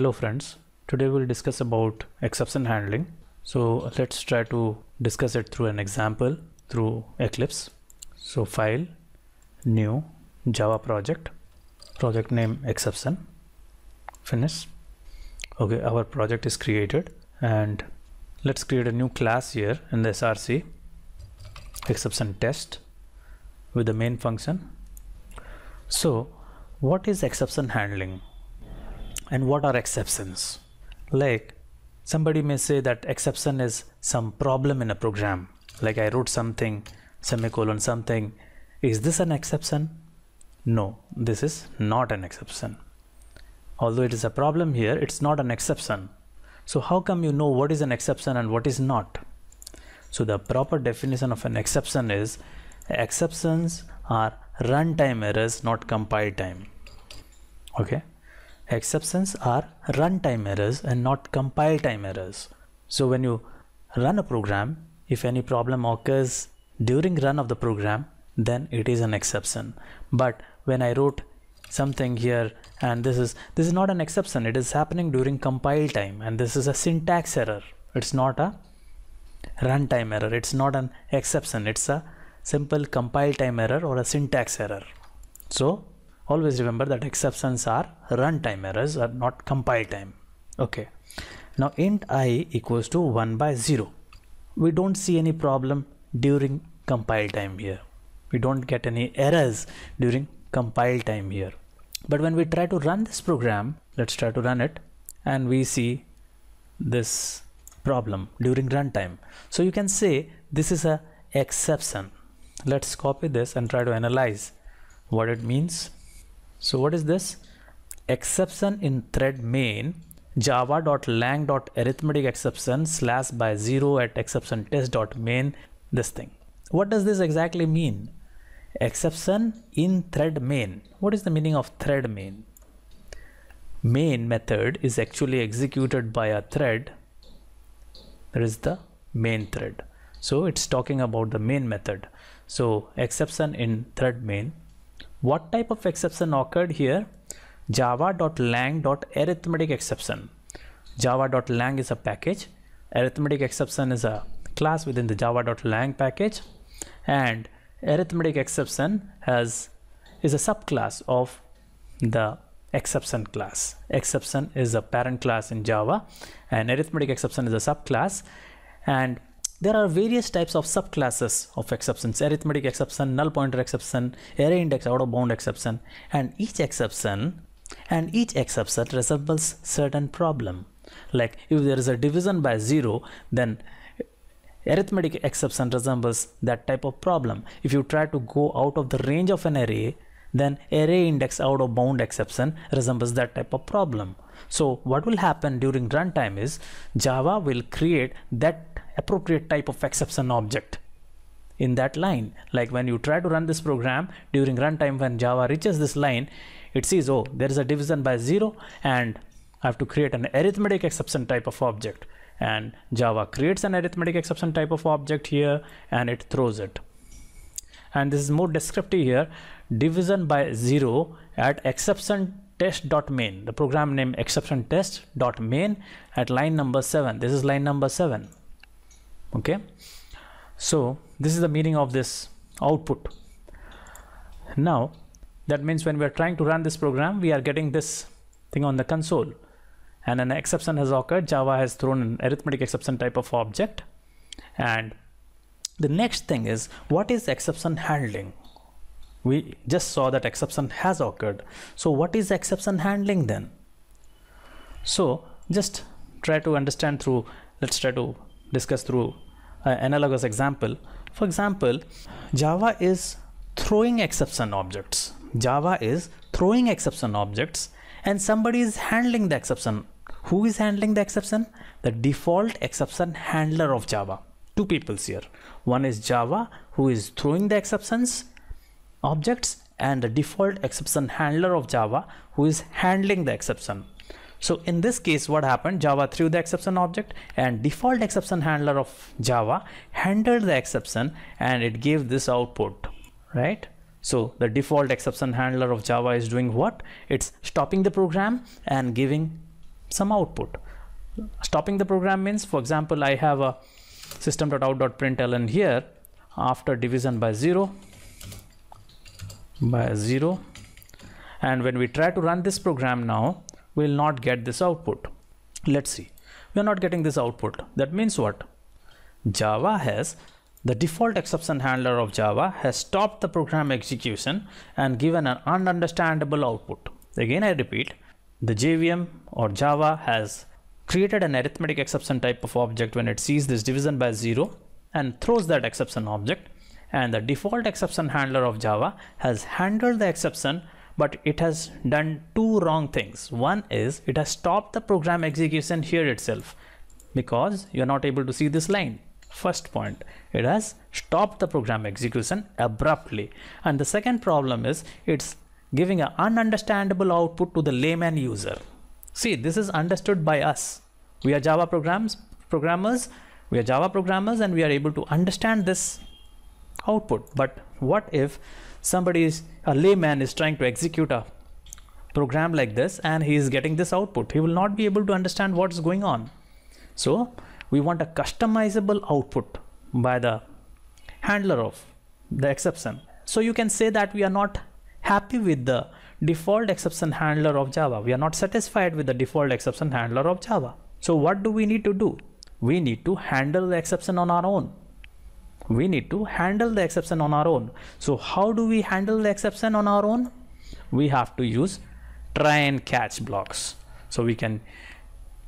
hello friends today we'll discuss about exception handling so let's try to discuss it through an example through Eclipse so file new java project project name exception finish okay our project is created and let's create a new class here in the src exception test with the main function so what is exception handling and what are exceptions like somebody may say that exception is some problem in a program like i wrote something semicolon something is this an exception no this is not an exception although it is a problem here it's not an exception so how come you know what is an exception and what is not so the proper definition of an exception is exceptions are runtime errors not compile time okay Exceptions are runtime errors and not compile time errors. So when you run a program, if any problem occurs during run of the program, then it is an exception. But when I wrote something here and this is this is not an exception it is happening during compile time and this is a syntax error it's not a runtime error it's not an exception it's a simple compile time error or a syntax error so always remember that exceptions are runtime errors are not compile time okay now int i equals to 1 by 0 we don't see any problem during compile time here we don't get any errors during compile time here but when we try to run this program let's try to run it and we see this problem during runtime so you can say this is a exception let's copy this and try to analyze what it means so what is this? Exception in thread main java.lang.arithmetic exception slash by zero at exception test.main this thing. What does this exactly mean? Exception in thread main. What is the meaning of thread main? Main method is actually executed by a thread. There is the main thread. So it's talking about the main method. So exception in thread main what type of exception occurred here? java.lang.arithmetic exception. java.lang is a package. Arithmetic exception is a class within the java.lang package. And arithmetic exception has is a subclass of the exception class. Exception is a parent class in Java and arithmetic exception is a subclass and there are various types of subclasses of exceptions, arithmetic exception, null pointer exception, array index out of bound exception and each exception and each exception resembles certain problem. Like if there is a division by 0 then arithmetic exception resembles that type of problem. If you try to go out of the range of an array then array index out of bound exception resembles that type of problem. So what will happen during runtime is Java will create that appropriate type of exception object in that line. Like when you try to run this program during runtime when Java reaches this line, it sees, oh, there is a division by zero and I have to create an arithmetic exception type of object. And Java creates an arithmetic exception type of object here and it throws it. And this is more descriptive here, division by zero at exception test.main, the program name exception test.main at line number seven. This is line number seven okay so this is the meaning of this output now that means when we are trying to run this program we are getting this thing on the console and an exception has occurred java has thrown an arithmetic exception type of object and the next thing is what is exception handling we just saw that exception has occurred so what is exception handling then so just try to understand through let's try to discuss through an uh, analogous example. For example, Java is throwing exception objects. Java is throwing exception objects and somebody is handling the exception. Who is handling the exception? The default exception handler of Java. Two people here. One is Java who is throwing the exceptions objects and the default exception handler of Java who is handling the exception. So in this case, what happened? Java threw the exception object and default exception handler of Java handled the exception and it gave this output, right? So the default exception handler of Java is doing what? It's stopping the program and giving some output. Stopping the program means, for example, I have a system.out.println here after division by 0 by 0 and when we try to run this program now will not get this output. Let's see. We are not getting this output. That means what? Java has the default exception handler of Java has stopped the program execution and given an ununderstandable output. Again, I repeat, the JVM or Java has created an arithmetic exception type of object when it sees this division by zero and throws that exception object and the default exception handler of Java has handled the exception but it has done two wrong things. One is it has stopped the program execution here itself because you're not able to see this line. First point, it has stopped the program execution abruptly. And the second problem is it's giving an ununderstandable output to the layman user. See, this is understood by us. We are Java programs, programmers, we are Java programmers and we are able to understand this output. But what if somebody is a layman is trying to execute a program like this and he is getting this output he will not be able to understand what's going on so we want a customizable output by the handler of the exception so you can say that we are not happy with the default exception handler of java we are not satisfied with the default exception handler of java so what do we need to do we need to handle the exception on our own we need to handle the exception on our own so how do we handle the exception on our own we have to use try and catch blocks so we can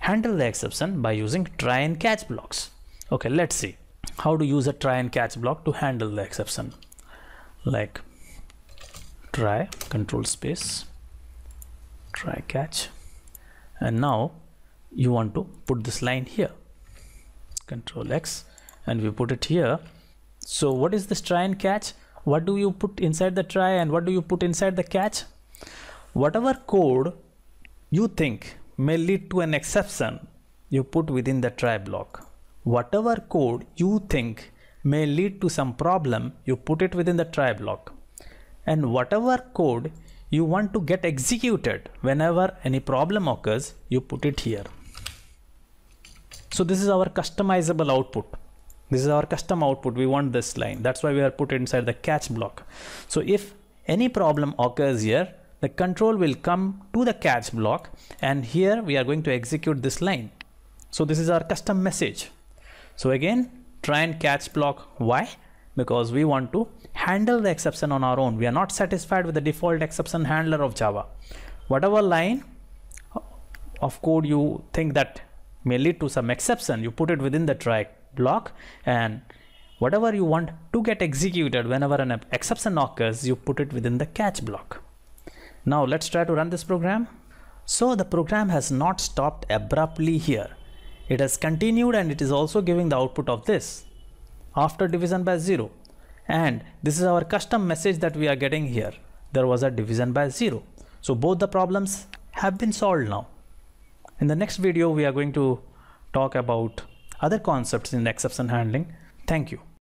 handle the exception by using try and catch blocks okay let's see how to use a try and catch block to handle the exception like try control space try catch and now you want to put this line here control x and we put it here so what is this try and catch what do you put inside the try and what do you put inside the catch whatever code you think may lead to an exception you put within the try block whatever code you think may lead to some problem you put it within the try block and whatever code you want to get executed whenever any problem occurs you put it here so this is our customizable output this is our custom output we want this line that's why we are put inside the catch block so if any problem occurs here the control will come to the catch block and here we are going to execute this line so this is our custom message so again try and catch block why because we want to handle the exception on our own we are not satisfied with the default exception handler of java whatever line of code you think that may lead to some exception you put it within the try block and whatever you want to get executed whenever an exception occurs you put it within the catch block. Now let's try to run this program. So the program has not stopped abruptly here. It has continued and it is also giving the output of this after division by 0 and this is our custom message that we are getting here. There was a division by 0. So both the problems have been solved now. In the next video we are going to talk about other concepts in exception handling. Thank you.